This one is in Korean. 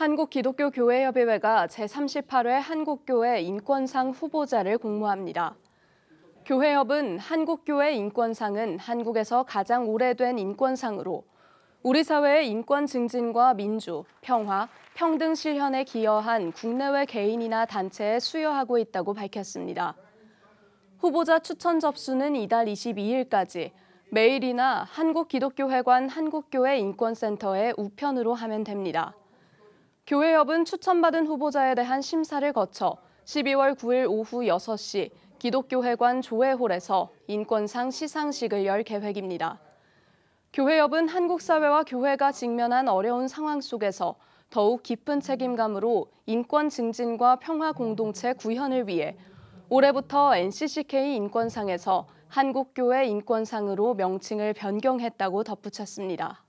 한국기독교교회협의회가 제38회 한국교회 인권상 후보자를 공모합니다. 교회협은 한국교회 인권상은 한국에서 가장 오래된 인권상으로 우리 사회의 인권 증진과 민주, 평화, 평등 실현에 기여한 국내외 개인이나 단체에 수여하고 있다고 밝혔습니다. 후보자 추천 접수는 이달 22일까지 메일이나 한국기독교회관 한국교회 인권센터의 우편으로 하면 됩니다. 교회협은 추천받은 후보자에 대한 심사를 거쳐 12월 9일 오후 6시 기독교회관 조회홀에서 인권상 시상식을 열 계획입니다. 교회협은 한국 사회와 교회가 직면한 어려운 상황 속에서 더욱 깊은 책임감으로 인권 증진과 평화 공동체 구현을 위해 올해부터 NCCK 인권상에서 한국교회 인권상으로 명칭을 변경했다고 덧붙였습니다.